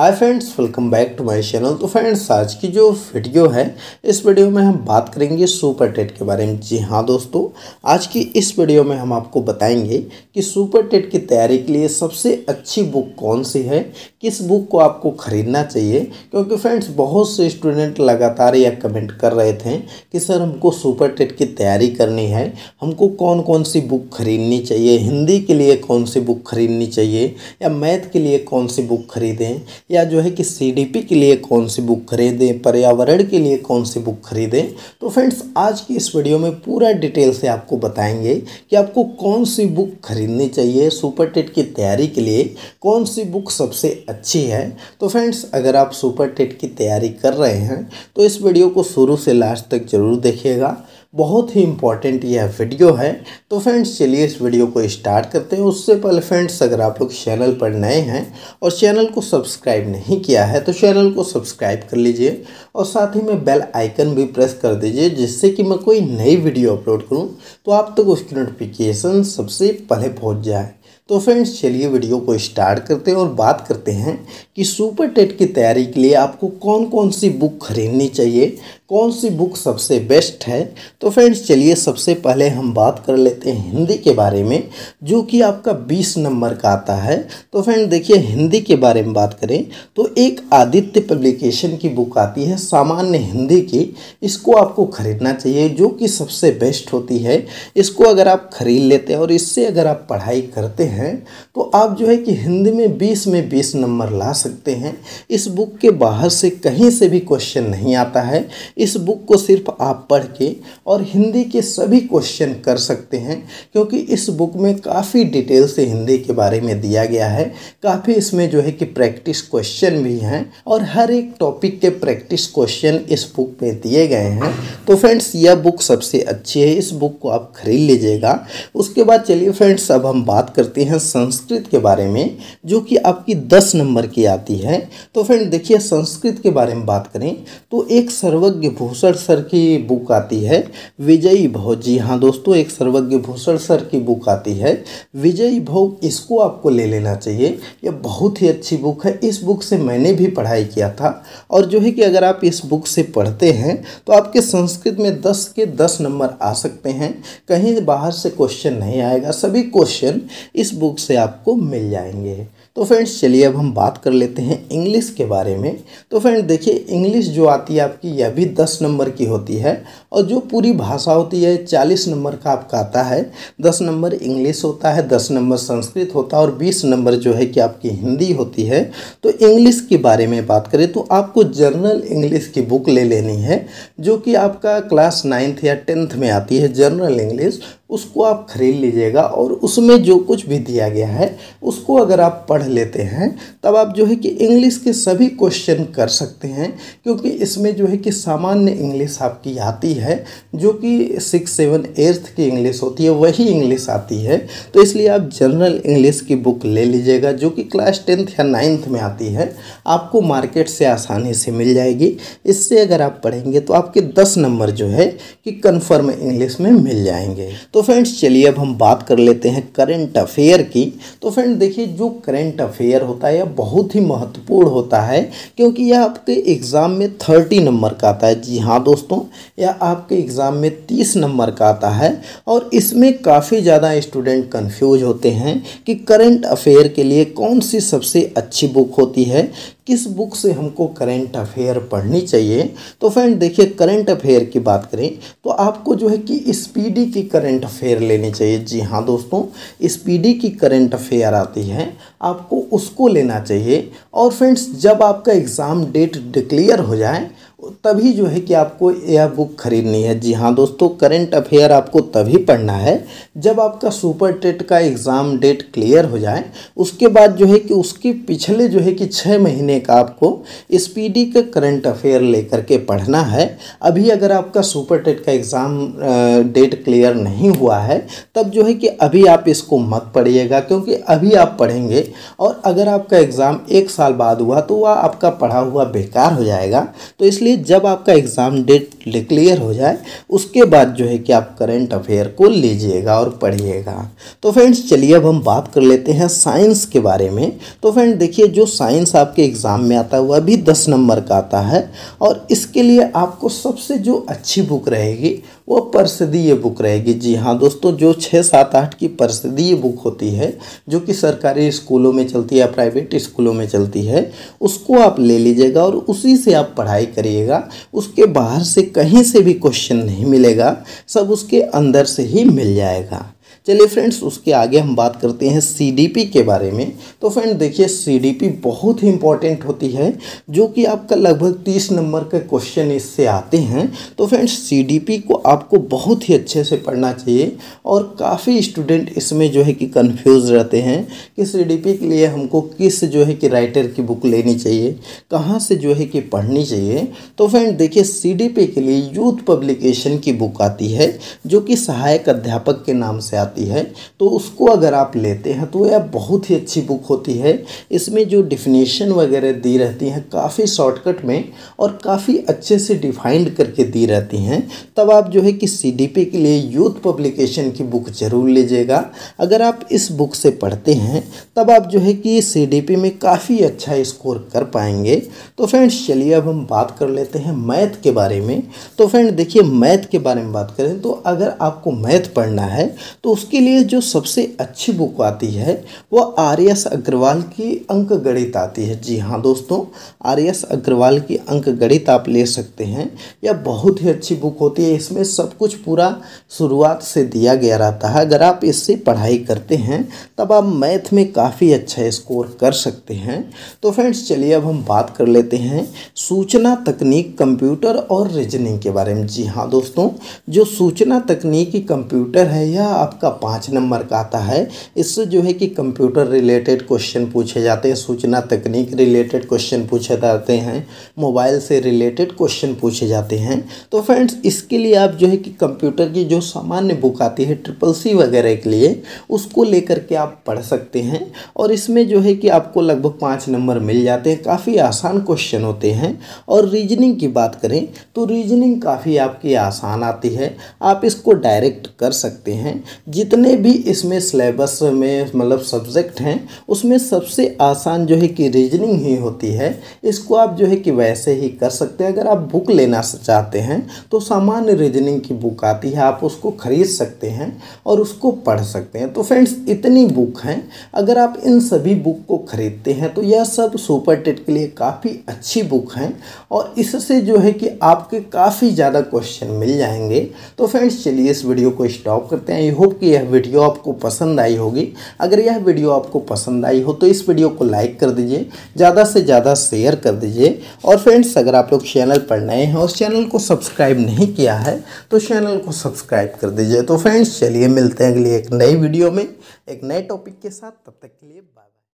hi friends welcome back to my channel तो friends आज की जो वीडियो है इस वीडियो में हम बात करेंगे सुपर टेट के बारे में जी हाँ दोस्तों आज की इस वीडियो में हम आपको बताएंगे कि सुपर टेट की तैयारी के लिए सबसे अच्छी बुक कौन सी है किस बुक को आपको ख़रीदना चाहिए क्योंकि फ्रेंड्स बहुत से स्टूडेंट लगातार यह कमेंट कर रहे थे कि सर हमको सुपर टेट की तैयारी करनी है हमको कौन कौन सी बुक खरीदनी चाहिए हिंदी के लिए कौन सी बुक खरीदनी चाहिए या मैथ के लिए कौन सी बुक खरीदें या जो है कि सीडीपी के लिए कौन सी बुक खरीदें पर्यावरण के लिए कौन सी बुक खरीदें तो फ्रेंड्स आज की इस वीडियो में पूरा डिटेल से आपको बताएंगे कि आपको कौन सी बुक खरीदनी चाहिए सुपर टेट की तैयारी के लिए कौन सी बुक सबसे अच्छी है तो फ्रेंड्स अगर आप सुपर टेट की तैयारी कर रहे हैं तो इस वीडियो को शुरू से लास्ट तक ज़रूर देखिएगा बहुत ही इम्पॉर्टेंट यह वीडियो है तो फ्रेंड्स चलिए इस वीडियो को स्टार्ट करते हैं उससे पहले फ्रेंड्स अगर आप लोग चैनल पर नए हैं और चैनल को सब्सक्राइब नहीं किया है तो चैनल को सब्सक्राइब कर लीजिए और साथ ही में बेल आइकन भी प्रेस कर दीजिए जिससे कि मैं कोई नई वीडियो अपलोड करूँ तो आप तक तो उसकी नोटिफिकेशन सबसे पहले पहुँच जाए तो फ्रेंड्स चलिए वीडियो को स्टार्ट करते हैं और बात करते हैं कि सुपर टेट की तैयारी के लिए आपको कौन कौन सी बुक खरीदनी चाहिए कौन सी बुक सबसे बेस्ट है तो फ्रेंड्स चलिए सबसे पहले हम बात कर लेते हैं हिंदी के बारे में जो कि आपका 20 नंबर का आता है तो फ्रेंड देखिए हिंदी के बारे में बात करें तो एक आदित्य पब्लिकेशन की बुक आती है सामान्य हिंदी की इसको आपको खरीदना चाहिए जो कि सबसे बेस्ट होती है इसको अगर आप खरीद लेते हैं और इससे अगर आप पढ़ाई करते हैं हैं तो आप जो है कि हिंदी में 20 में 20 नंबर ला सकते हैं इस बुक के बाहर से कहीं से भी क्वेश्चन नहीं आता है इस बुक को सिर्फ आप पढ़ के और हिंदी के सभी क्वेश्चन कर सकते हैं क्योंकि इस बुक में काफ़ी डिटेल से हिंदी के बारे में दिया गया है काफ़ी इसमें जो है कि प्रैक्टिस क्वेश्चन भी हैं और हर एक टॉपिक के प्रैक्टिस क्वेश्चन इस बुक में दिए गए हैं तो फ्रेंड्स यह बुक सबसे अच्छी है इस बुक को आप खरीद लीजिएगा उसके बाद चलिए फ्रेंड्स अब हम बात करते करते हैं संस्कृत के बारे में जो कि आपकी दस नंबर की आती है तो फ्रेंड देखिए संस्कृत के बारे में बात करें तो एक सर्वज्ञ भूषण सर की बुक आती है विजयी भव जी हाँ दोस्तों एक सर्वज्ञ भूषण सर की बुक आती है विजयी भव इसको आपको ले लेना चाहिए यह बहुत ही अच्छी बुक है इस बुक से मैंने भी पढ़ाई किया था और जो है कि अगर आप इस बुक से पढ़ते हैं तो आपके संस्कृत में दस के दस नंबर आ सकते हैं कहीं बाहर से क्वेश्चन नहीं आएगा सभी क्वेश्चन इस इस बुक से आपको मिल जाएंगे तो फ्रेंड्स चलिए अब हम बात कर लेते हैं इंग्लिश के बारे में तो फ्रेंड देखिए इंग्लिश जो आती है आपकी यह भी दस नंबर की होती है और जो पूरी भाषा होती है चालीस नंबर का आपका आता है दस नंबर इंग्लिश होता है दस नंबर संस्कृत होता है और बीस नंबर जो है कि आपकी हिंदी होती है तो इंग्लिश के बारे में बात करें तो आपको जर्नल इंग्लिश की बुक ले लेनी है जो कि आपका क्लास नाइन्थ या टेंथ में आती है जर्नल इंग्लिश उसको आप खरीद लीजिएगा और उसमें जो कुछ भी दिया गया है उसको अगर आप पढ़ पढ़ लेते हैं तब आप जो है कि इंग्लिश के सभी क्वेश्चन कर सकते हैं क्योंकि इसमें जो है कि सामान्य इंग्लिश आपकी आती है जो कि सिक्स सेवन एर्थ की इंग्लिश होती है वही इंग्लिश आती है तो इसलिए आप जनरल इंग्लिश की बुक ले लीजिएगा जो कि क्लास टेंथ या नाइन्थ में आती है आपको मार्केट से आसानी से मिल जाएगी इससे अगर आप पढ़ेंगे तो आपके दस नंबर जो है कि कन्फर्म इंग्लिश में मिल जाएंगे तो फ्रेंड्स चलिए अब हम बात कर लेते हैं करेंट अफेयर की तो फ्रेंड देखिए जो करेंट करंट अफेयर होता है यह बहुत ही महत्वपूर्ण होता है क्योंकि यह आपके एग्ज़ाम में थर्टी नंबर का आता है जी हाँ दोस्तों यह आपके एग्ज़ाम में तीस नंबर का आता है और इसमें काफ़ी ज़्यादा स्टूडेंट कन्फ्यूज होते हैं कि करंट अफेयर के लिए कौन सी सबसे अच्छी बुक होती है किस बुक से हमको करेंट अफेयर पढ़नी चाहिए तो फ्रेंड देखिए करेंट अफेयर की बात करें तो आपको जो है कि स्पीडी की करेंट अफेयर लेनी चाहिए जी हाँ दोस्तों स्पीडी की करेंट अफेयर आती है आपको उसको लेना चाहिए और फ्रेंड्स जब आपका एग्ज़ाम डेट डिक्लेयर हो जाए तभी जो है कि आपको यह बुक खरीदनी है जी हाँ दोस्तों करंट अफेयर आपको तभी पढ़ना है जब आपका सुपर टेट का एग्ज़ाम डेट क्लियर हो जाए उसके बाद जो है कि उसके पिछले जो है कि छः महीने का आपको स्पीडी का करंट अफेयर लेकर के पढ़ना है अभी अगर आपका सुपर टेट का एग्ज़ाम डेट क्लियर नहीं हुआ है तब जो है कि अभी आप इसको मत पढ़िएगा क्योंकि अभी आप पढ़ेंगे और अगर आपका एग्ज़ाम एक साल बाद हुआ तो वह आपका पढ़ा हुआ बेकार हो जाएगा तो इसलिए जब आपका एग्ज़ाम डेट क्लियर हो जाए उसके बाद जो है कि आप करेंट अफेयर को लीजिएगा और पढ़िएगा तो फ्रेंड्स चलिए अब हम बात कर लेते हैं साइंस के बारे में तो फ्रेंड देखिए जो साइंस आपके एग्ज़ाम में आता है वह भी दस नंबर का आता है और इसके लिए आपको सबसे जो अच्छी बुक रहेगी वो परसदीय बुक रहेगी जी हाँ दोस्तों जो छः सात आठ की परसदीय बुक होती है जो कि सरकारी स्कूलों में चलती है या प्राइवेट स्कूलों में चलती है उसको आप ले लीजिएगा और उसी से आप पढ़ाई करिए लीजिएगा उसके बाहर से कहीं से भी क्वेश्चन नहीं मिलेगा सब उसके अंदर से ही मिल जाएगा चलिए फ्रेंड्स उसके आगे हम बात करते हैं सीडीपी के बारे में तो फ्रेंड देखिए सीडीपी बहुत ही इंपॉर्टेंट होती है जो कि आपका लगभग तीस नंबर के क्वेश्चन इससे आते हैं तो फ्रेंड्स सीडीपी को आपको बहुत ही अच्छे से पढ़ना चाहिए और काफ़ी स्टूडेंट इसमें जो है कि कन्फ्यूज़ रहते हैं कि सी के लिए हमको किस जो है कि राइटर की बुक लेनी चाहिए कहाँ से जो है कि पढ़नी चाहिए तो फ्रेंड देखिए सी के लिए यूथ पब्लिकेशन की बुक आती है जो कि सहायक अध्यापक के नाम से आती जाती है तो उसको अगर आप लेते हैं तो यह बहुत ही अच्छी बुक होती है इसमें जो डिफिनेशन वगैरह दी रहती हैं काफ़ी शॉर्टकट में और काफ़ी अच्छे से डिफाइंड करके दी रहती हैं तब आप जो है कि सी के लिए यूथ पब्लिकेशन की बुक ज़रूर लीजिएगा अगर आप इस बुक से पढ़ते हैं तब आप जो है कि सी में काफ़ी अच्छा स्कोर कर पाएंगे तो फ्रेंड्स चलिए अब हम बात कर लेते हैं मैथ के बारे में तो फ्रेंड देखिए मैथ के बारे में बात करें तो अगर आपको मैथ पढ़ना है तो उसके लिए जो सबसे अच्छी बुक आती है वह आर एस अग्रवाल की अंक गणित आती है जी हाँ दोस्तों आर एस अग्रवाल की अंक गणित आप ले सकते हैं यह बहुत ही अच्छी बुक होती है इसमें सब कुछ पूरा शुरुआत से दिया गया रहता है अगर आप इससे पढ़ाई करते हैं तब आप मैथ में काफ़ी अच्छा स्कोर कर सकते हैं तो फ्रेंड्स चलिए अब हम बात कर लेते हैं सूचना तकनीक कंप्यूटर और रीजनिंग के बारे में जी हाँ दोस्तों जो सूचना तकनीकी कंप्यूटर है यह आपका आपका पाँच नंबर का आता है इससे जो है कि कंप्यूटर रिलेटेड क्वेश्चन पूछे जाते हैं सूचना तकनीक रिलेटेड क्वेश्चन पूछे जाते हैं मोबाइल से रिलेटेड क्वेश्चन पूछे जाते हैं तो फ्रेंड्स इसके लिए आप जो है कि कंप्यूटर की जो सामान्य बुक आती है ट्रिपल सी वगैरह के लिए उसको लेकर के आप पढ़ सकते हैं और इसमें जो है कि आपको लगभग पाँच नंबर मिल जाते हैं काफ़ी आसान क्वेश्चन होते हैं और रीजनिंग की बात करें तो रीजनिंग काफ़ी आपकी आसान आती है आप इसको डायरेक्ट कर सकते हैं जितने भी इसमें सिलेबस में मतलब सब्जेक्ट हैं उसमें सबसे आसान जो है कि रीजनिंग ही होती है इसको आप जो है कि वैसे ही कर सकते हैं अगर आप बुक लेना चाहते हैं तो सामान्य रीजनिंग की बुक आती है आप उसको ख़रीद सकते हैं और उसको पढ़ सकते हैं तो फ्रेंड्स इतनी बुक हैं अगर आप इन सभी बुक को ख़रीदते हैं तो यह सब सुपर टेट के लिए काफ़ी अच्छी बुक हैं और इससे जो है कि आपके काफ़ी ज़्यादा क्वेश्चन मिल जाएंगे तो फ्रेंड्स चलिए इस वीडियो को स्टॉप करते हैं आई होप कि यह वीडियो आपको पसंद आई होगी अगर यह वीडियो आपको पसंद आई हो तो इस वीडियो को लाइक कर दीजिए ज़्यादा से ज़्यादा शेयर कर दीजिए और फ्रेंड्स अगर आप लोग चैनल पर नए हैं और चैनल को सब्सक्राइब नहीं किया है तो चैनल को सब्सक्राइब कर दीजिए तो फ्रेंड्स चलिए मिलते हैं अगली एक नई वीडियो में एक नए टॉपिक के साथ तब तक के लिए बाय